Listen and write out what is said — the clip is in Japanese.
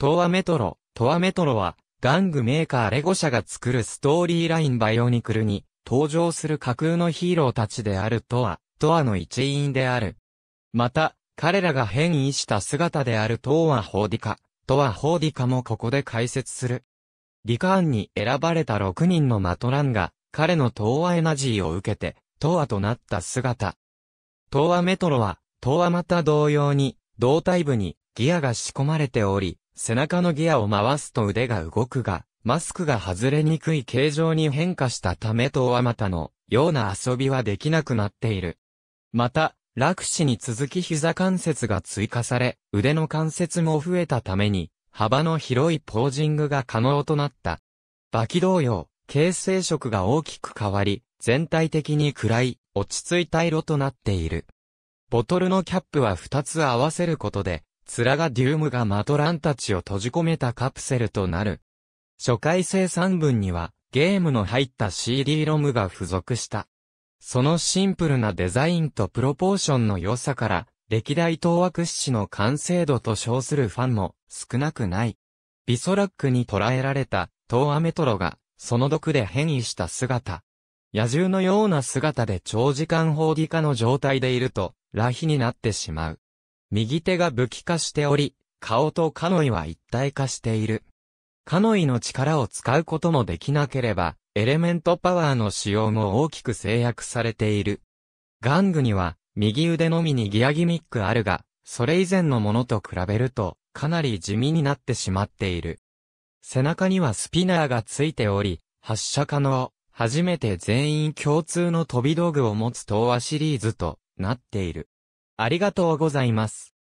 東亜メトロ、東亜メトロは、玩具メーカーレゴ社が作るストーリーラインバイオニクルに登場する架空のヒーローたちであるとは、トアの一員である。また、彼らが変異した姿であるトアホーディカ、トアホーディカもここで解説する。リカーンに選ばれた6人のマトランが、彼のトアエナジーを受けて、トアとなった姿。トアメトロは、トアまた同様に、胴体部にギアが仕込まれており、背中のギアを回すと腕が動くが、マスクが外れにくい形状に変化したためとはまたのような遊びはできなくなっている。また、楽死に続き膝関節が追加され、腕の関節も増えたために、幅の広いポージングが可能となった。バキ同様、形成色が大きく変わり、全体的に暗い、落ち着いた色となっている。ボトルのキャップは2つ合わせることで、ツラガディウムがマトランたちを閉じ込めたカプセルとなる。初回生産分には、ゲームの入った CD ロムが付属した。そのシンプルなデザインとプロポーションの良さから、歴代東和屈指の完成度と称するファンも少なくない。ビソラックに捕らえられた東亜メトロが、その毒で変異した姿。野獣のような姿で長時間放棄化の状態でいると、ラヒになってしまう。右手が武器化しており、顔とカノイは一体化している。カノイの力を使うこともできなければ、エレメントパワーの使用も大きく制約されている。ガングには、右腕のみにギアギミックあるが、それ以前のものと比べると、かなり地味になってしまっている。背中にはスピナーがついており、発射可能、初めて全員共通の飛び道具を持つ東亜シリーズとなっている。ありがとうございます。